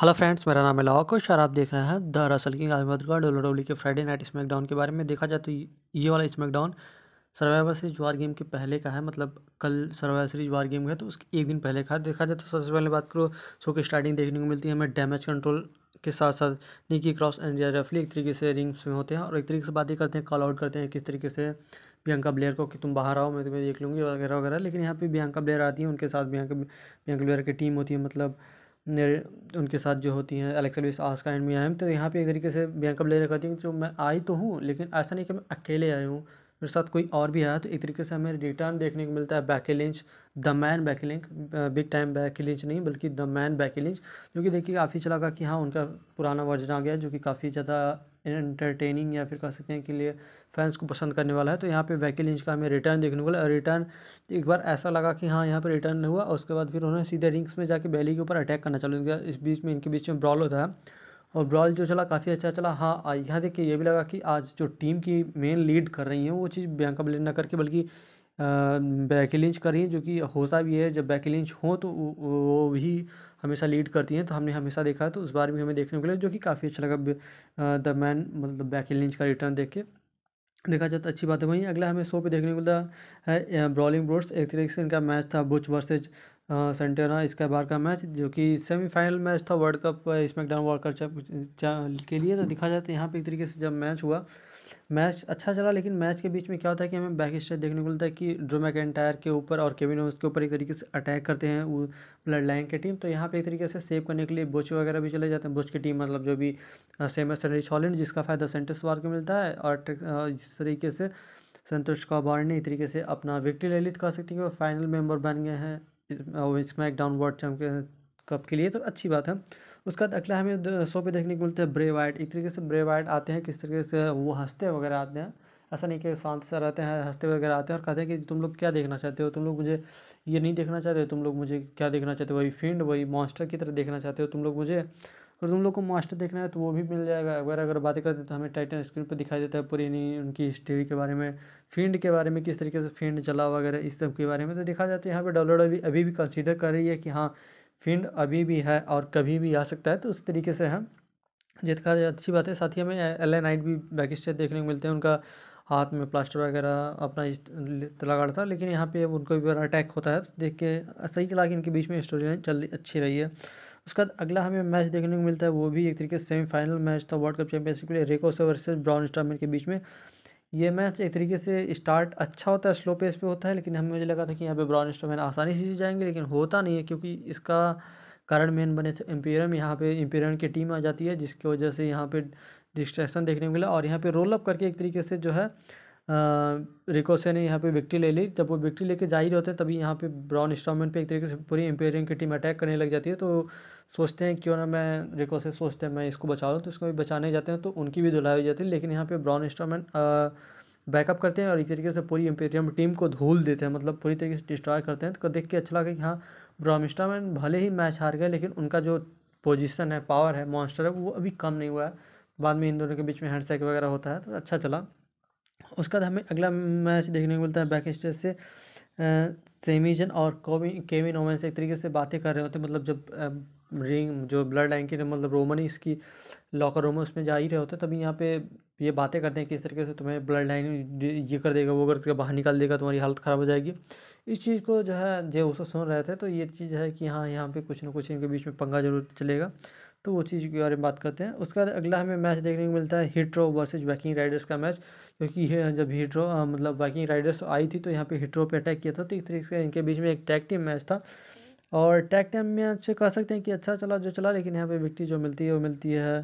hello friends मेरा नाम है लावाकुश और आप देख रहे हैं द रसल किंग अहमद का डब्ल्यू डब्ल्यू के फ्राइडे नाइट स्मैकडाउन के बारे में देखा जाए तो ये वाला SmackDown Survivor Series war game के पहले का है मतलब कल सर्वाइवर सीरीज वार गेम है तो उसके एक दिन पहले का देखा जाए तो सबसे पहले बात करो शो की स्टार्टिंग देखने को मिलती है हमें डैमेज कंट्रोल के साथ साथ निकी क्रॉस एंड रफली एक तरीके से रिंग्स में होते हैं और एक तरीके से बात ही करते हैं कॉल आउट करते हैं किस तरीके से बियंका ब्लेयर को कि तुम बाहर आओ मैं तुम्हें देख लूँगी वगैरह वगैरह लेकिन यहाँ पर बियंका ब्लेयर आती है उनके साथ बियंका बियंका ब्लेयर की टीम होती है मतलब उनके साथ जो होती हैं अलेक्सा लुइस आस्का का एंड में तो यहाँ पे एक तरीके से बैंकअप ले रखा हैं जो मैं आई तो हूँ लेकिन ऐसा नहीं कि मैं अकेले आई हूँ मेरे साथ कोई और भी आया तो एक तरीके से हमें रिटर्न देखने को मिलता है Becky Lynch the man Becky Lynch big time Becky Lynch नहीं बल्कि द मैन बैके लिंच जो कि देखिए काफ़ी चला गया कि हाँ उनका पुराना वर्जन आ गया जो कि काफ़ी ज़्यादा एंटरटेनिंग या फिर कह सकते हैं कि लिए फैंस को पसंद करने वाला है तो यहाँ पे वैकी लिंच का हमें रिटर्न देखने को मिला रिटर्न एक बार ऐसा लगा कि हाँ यहाँ पर रिटर्न हुआ और उसके बाद फिर उन्होंने सीधे रिंग्स में जाके बैली के ऊपर अटैक करना चालू किया इस बीच में इनके बीच में ब्रॉल होता है और ब्रॉल जो चला काफ़ी अच्छा चला हाँ यहाँ देखिए ये भी लगा कि आज जो टीम की मेन लीड कर रही हैं वो चीज़ बियांका बेलेर ना करके बल्कि बैकलिंच करी जो कि होता भी है जब बैकलिंच हो तो वो भी हमेशा लीड करती हैं तो हमने हमेशा देखा तो उस बार भी हमें देखने को मिला जो कि काफ़ी अच्छा लगा द मैन मतलब बैकलिंच का रिटर्न देख के देखा जाए तो अच्छी बात है वहीं अगला हमें शो पे देखने को मिला है ब्रॉलिंग ब्रोड्स एक तरीके से इनका मैच था बुच वर्सेज सेंटेना इसका बार का मैच जो कि सेमीफाइनल मैच था World Cup SmackDown World Cup के लिए तो दिखा जाता है यहाँ पे एक तरीके से जब मैच हुआ मैच अच्छा चला लेकिन मैच के बीच में क्या होता है कि हमें बैक स्टेज देखने को मिलता है कि ड्रो मैकेंटायर के ऊपर और केविन ओस के ऊपर एक तरीके से अटैक करते हैं वो ब्लड लाइन की टीम तो यहाँ पे एक तरीके से सेव करने के लिए बुच वगैरह भी चले जाते हैं बुच की टीम मतलब जो भी सेमस रिच हॉलैंड जिसका फ़ायदा सेंटस वार को मिलता है और इस तरीके से संतोष कुमार ने एक तरीके से अपना विक्ट्री ले ली तो कह सकते हैं कि वो फाइनल मेंबर बन गए हैं स्मैकडाउन वर्ल्ड चैम्पियन कप के लिए तो अच्छी बात है उसके बाद अगला हमें शो पे देखने को मिलता है ब्रे वाइट एक तरीके से ब्रे वाइट आते हैं किस तरीके से वो हंसते वगैरह आते हैं ऐसा नहीं कि शांत से रहते हैं हंसते वगैरह आते हैं और कहते हैं कि तुम लोग क्या देखना चाहते हो तुम लोग मुझे ये नहीं देखना चाहते हो तुम लोग मुझे क्या देखना चाहते हो वही फील्ड वही मॉन्स्टर की तरह देखना चाहते हो तुम लोग मुझे अगर तुम लोग को मास्टर देखना है तो वो भी मिल जाएगा अगर अगर बातें करते तो हमें टाइटन स्क्रीन पर दिखाई देता है पूरी नहीं उनकी हिस्ट्री के बारे में फील्ड के बारे में किस तरीके से फील्ड चला वगैरह इस सब के बारे में तो देखा जाता है यहाँ पर डॉलर अभी अभी भी कंसिडर कर रही है कि हाँ फील्ड अभी भी है और कभी भी आ सकता है तो उस तरीके से हम जितना अच्छी बात है साथ ही हमें एल एन नाइट भी बैक स्टेज देखने को मिलते हैं उनका हाथ में प्लास्टर वगैरह अपना लगा था लेकिन यहाँ पे उनको भी अटैक होता है तो देख के सही चला कि इनके बीच में स्टोरी चल अच्छी रही है उसके बाद अगला हमें मैच देखने को मिलता है वो भी एक तरीके से सेमीफाइनल मैच था वर्ल्ड कप चैंपियनशिप के लिए रेकोसो वर्सेज ब्राउन स्टारमैन के बीच में ये मैच एक तरीके से स्टार्ट अच्छा होता है स्लो पेस पे होता है लेकिन हमें मुझे लगा था कि यहाँ पे ब्राउन स्टारमैन आसानी से जीत जाएंगे लेकिन होता नहीं है क्योंकि इसका कारण मेन बने थे एम्पेरियम यहाँ पे एम्पेरियन की टीम आ जाती है जिसकी वजह से यहाँ पे डिस्ट्रैक्शन देखने को मिला और यहाँ पे रोल अप करके एक तरीके से जो है रिकोसे ने यहाँ पे विक्ट्री ले ली जब वो विक्ट्री लेके जा ही होते हैं तभी यहाँ पे ब्राउन इंस्टॉलमेंट पे एक तरीके से पूरी एम्पेयरिंग की टीम अटैक करने लग जाती है तो सोचते हैं क्यों ना मैं रिकोसे सोचते हैं मैं इसको बचा लूँ तो इसको भी बचाने जाते हैं तो उनकी भी धुलाई हो जाती है लेकिन यहाँ पर ब्राउन इंस्टॉलमेंट बैकअप करते हैं और एक तरीके से पूरी एम्पेरियम टीम को धूल देते हैं मतलब पूरी तरीके से डिस्ट्रॉय करते हैं तो देख के अच्छा लगा कि हाँ ब्राउन भले ही मैच हार गए लेकिन उनका जो पोजीशन है पावर है मॉन्स्टर है वो अभी कम नहीं हुआ है बाद में इन दोनों के बीच में हैंडसेक वगैरह होता है तो अच्छा चला उसके बाद हमें अगला मैच देखने को मिलता है बैक स्टेज से सेमीजन और केविन ओवेंस एक तरीके से बातें कर रहे होते हैं मतलब जब रिंग जो ब्लड लाइन की मतलब रोमन इसकी लॉकर रूम उसमें जा ही रहे होते तभी यहाँ पे ये बातें करते हैं किस तरीके से तुम्हें ब्लड लाइन ये कर देगा वो अगर बाहर निकाल देगा तुम्हारी हालत ख़राब हो जाएगी इस चीज़ को जो है जे उसको सुन रहे थे तो ये चीज़ है कि हाँ यहाँ पे कुछ ना कुछ इनके बीच में पंगा जरूर चलेगा तो वो चीज़ के बारे में बात करते हैं उसके बाद अगला हमें मैच देखने को मिलता है हिट्रो वर्सेज वैकिंग राइडर्स का मैच क्योंकि जब हिट्रो मतलब वैकिंग राइडर्स आई थी तो यहाँ पे हिट्रो पे अटैक किया था तो इस तरीके से इनके बीच में एक टैग टीम मैच था और टैग टीम मैच कह सकते हैं कि अच्छा चला जो चला लेकिन यहाँ पर विक्ट्री जो मिलती है वो मिलती है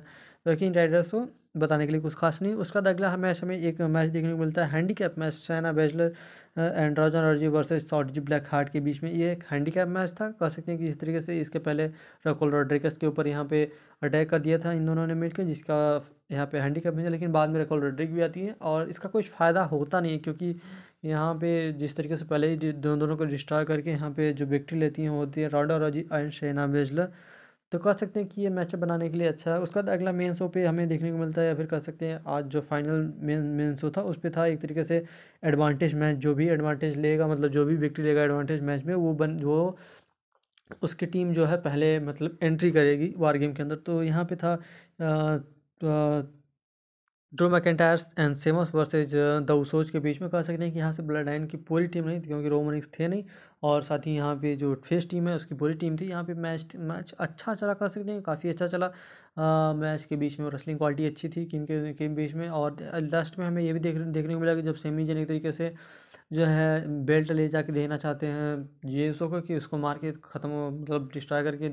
वैकिंग राइडर्स को बताने के लिए कुछ खास नहीं उसका अगला मैच हमें एक मैच देखने को मिलता है हैंडीकैप मैच सैना बेजलर एंड्रोजन राजा रणजी वर्सेज जी ब्लैक हार्ट के बीच में ये एक हैंडीकैप मैच था कह सकते हैं कि इस तरीके से इसके पहले रकोल रोड्रिकस के ऊपर यहाँ पे अटैक कर दिया था इन दोनों ने मिलकर जिसका यहाँ पे हैंडीकैप भेजा लेकिन बाद में रकोल रोड्रिक भी आती है और इसका कुछ फ़ायदा होता नहीं है क्योंकि यहाँ पे जिस तरीके से पहले ही दोनों दोनों को डिस्ट्रॉय करके यहाँ पे जो विक्ट्री लेती हैं होती है रॉडोरॉजी एंड शेना बेजलर तो कह सकते हैं कि ये मैचअप बनाने के लिए अच्छा है उसके बाद अगला मेन शो पे हमें देखने को मिलता है या फिर कह सकते हैं आज जो फाइनल मेन मेन शो था उस पर था एक तरीके से एडवांटेज मैच जो भी एडवांटेज लेगा मतलब जो भी विक्ट्री लेगा एडवांटेज मैच में वो बन वो उसकी टीम जो है पहले मतलब एंट्री करेगी वार गेम के अंदर तो यहाँ पर था आ, आ, ड्रो मैकेटायर्स and Sheamus versus the Usos के बीच में कह सकते हैं कि यहाँ से ब्लड लाइन की पूरी टीम नहीं थी क्योंकि रोमनिक्स थे नहीं और साथ ही यहाँ पे जो फेस टीम है उसकी पूरी टीम थी यहाँ पे मैच मैच अच्छा चला कह सकते हैं काफ़ी अच्छा चला आ, मैच के बीच में रेसलिंग क्वालिटी अच्छी थी किन के बीच में और लास्ट में हमें ये भी देख देखने को मिला कि जब सेमी जन तरीके से जो है बेल्ट ले जाके देना चाहते हैं ये को कि उसको मार के ख़त्म मतलब डिस्ट्रॉय करके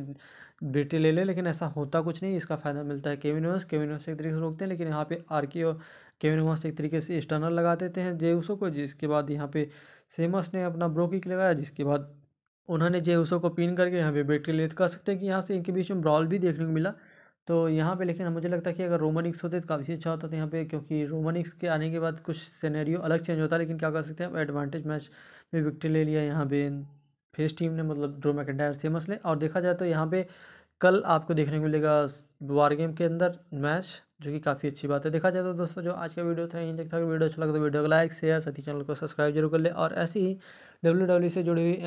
बेटी ले ले लेकिन ऐसा होता कुछ नहीं इसका फ़ायदा मिलता है केविन ओवंस केविन ओवंस एक तरीके से रोकते हैं लेकिन यहाँ पे आरके और केविन ओवंस एक तरीके से स्टर्नर लगा देते हैं जेउसो को जिसके बाद यहाँ पे सेमस ने अपना ब्रोकिक लगाया जिसके बाद उन्होंने जेउसो को पिन करके यहाँ पे बैटरी लेत कर सकते हैं कि यहाँ से इनके बीच में ब्रॉल भी देखने को मिला तो यहाँ पे लेकिन मुझे लगता है कि अगर रोमनिक्स होते तो काफ़ी अच्छा होता था तो यहाँ पे क्योंकि रोमनिक्स के आने के बाद कुछ सिनेरियो अलग चेंज होता है लेकिन क्या कर सकते हैं एडवांटेज मैच में विक्ट्री ले लिया यहाँ पे फेस टीम ने मतलब ड्रो मैकेडायर फेमस मसले और देखा जाए तो यहाँ पे कल आपको देखने को मिलेगा वार गेम के अंदर मैच जो कि काफ़ी अच्छी बात है देखा जाए तो दोस्तों जो आज का वीडियो था यहीं तक था वीडियो अच्छा लगा तो वीडियो को लाइक शेयर साथ ही चैनल को सब्सक्राइब जरूर कर ले और ऐसी ही डब्ल्यू डब्ल्यू e से जुड़ी हुई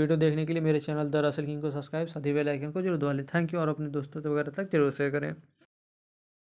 वीडियो देखने के लिए मेरे चैनल दरअसल किंग को सब्सक्राइब साथ ही बेल आइकन को जरूर दुआ लें थैंक यू और अपने दोस्तों वगैरह तक जरूर शेयर करें